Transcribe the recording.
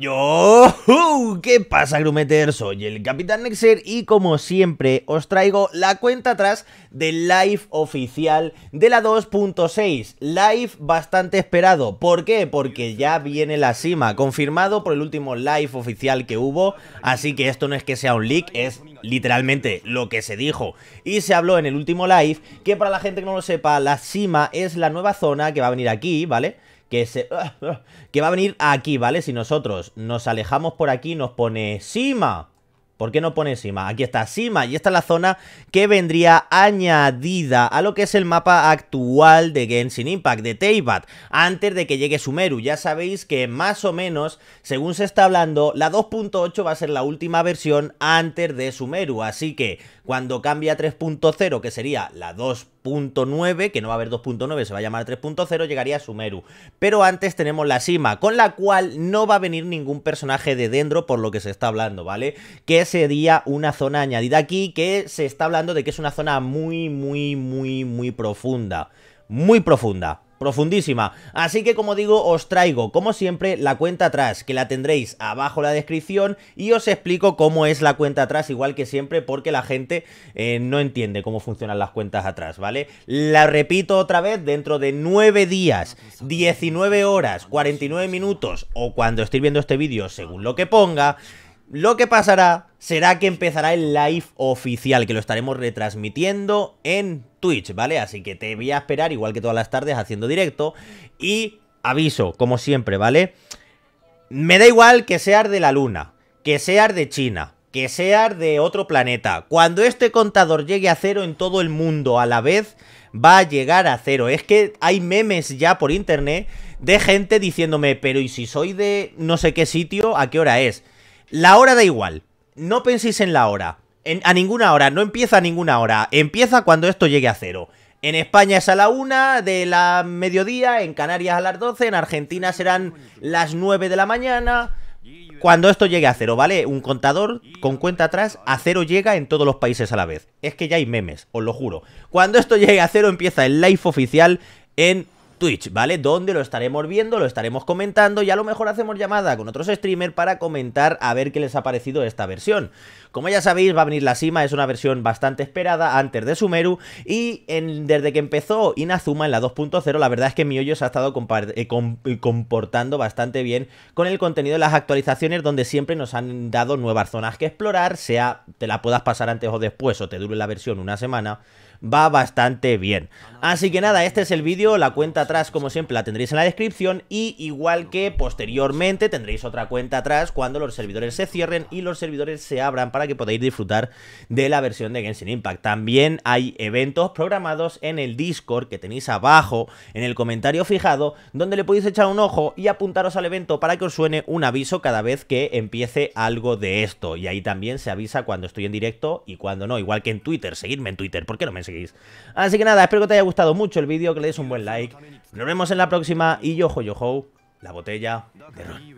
Yo, ¿qué pasa, Grumeter? Soy el Capitán Nexer y como siempre os traigo la cuenta atrás del live oficial de la 2.6. Live bastante esperado. ¿Por qué? Porque ya viene la cima, confirmado por el último live oficial que hubo. Así que esto no es que sea un leak, es literalmente lo que se dijo y se habló en el último live. Que para la gente que no lo sepa, la cima es la nueva zona que va a venir aquí, ¿vale? que se... que va a venir aquí, ¿vale? Si nosotros nos alejamos por aquí, nos pone Sima. ¿Por qué no pone Sima? Aquí está Sima y esta es la zona que vendría añadida a lo que es el mapa actual de Genshin Impact, de Teyvat, antes de que llegue Sumeru. Ya sabéis que más o menos, según se está hablando, la 2.8 va a ser la última versión antes de Sumeru. Así que cuando cambie a 3.0, que sería la 2.9, que no va a haber 2.9, se va a llamar 3.0, llegaría Sumeru. Pero antes tenemos la Sima, con la cual no va a venir ningún personaje de dentro por lo que se está hablando, ¿vale? Que es sería una zona añadida aquí que se está hablando de que es una zona muy, muy, muy, muy profunda. Muy profunda profundísima. Así que como digo, os traigo como siempre la cuenta atrás, que la tendréis abajo en la descripción y os explico cómo es la cuenta atrás, igual que siempre, porque la gente eh, no entiende cómo funcionan las cuentas atrás, ¿vale? La repito otra vez, dentro de 9 días, 19 horas, 49 minutos o cuando estéis viendo este vídeo, según lo que ponga... Lo que pasará será que empezará el live oficial, que lo estaremos retransmitiendo en Twitch, ¿vale? Así que te voy a esperar, igual que todas las tardes, haciendo directo. Y aviso, como siempre, ¿vale? Me da igual que seas de la luna, que seas de China, que seas de otro planeta. Cuando este contador llegue a cero en todo el mundo a la vez, va a llegar a cero. Es que hay memes ya por internet de gente diciéndome, pero ¿y si soy de no sé qué sitio, a qué hora es? La hora da igual. No penséis en la hora. En, a ninguna hora, no empieza a ninguna hora. Empieza cuando esto llegue a cero. En España es a la una de la mediodía, en Canarias a las 12, en Argentina serán las 9 de la mañana. Cuando esto llegue a cero, ¿vale? Un contador con cuenta atrás a cero llega en todos los países a la vez. Es que ya hay memes, os lo juro. Cuando esto llegue a cero empieza el live oficial en Twitch, ¿vale? Donde lo estaremos viendo, lo estaremos comentando y a lo mejor hacemos llamada con otros streamers para comentar a ver qué les ha parecido esta versión. Como ya sabéis, va a venir la Sima, es una versión bastante esperada antes de Sumeru y desde que empezó Inazuma en la 2.0, la verdad es que Miyoyo se ha estado eh, comportando bastante bien con el contenido de las actualizaciones donde siempre nos han dado nuevas zonas que explorar, sea te la puedas pasar antes o después o te dure la versión una semana, va bastante bien. Así que nada, este es el vídeo, la cuenta como siempre, la tendréis en la descripción y igual que posteriormente tendréis otra cuenta atrás cuando los servidores se cierren y los servidores se abran para que podáis disfrutar de la versión de Genshin Impact. También hay eventos programados en el Discord que tenéis abajo en el comentario fijado donde le podéis echar un ojo y apuntaros al evento para que os suene un aviso cada vez que empiece algo de esto. Y ahí también se avisa cuando estoy en directo y cuando no, igual que en Twitter, seguidme en Twitter, ¿por qué no me seguís? Así que nada, espero que te haya gustado mucho el vídeo, que le des un buen like nos vemos en la próxima y yo, yo, la botella de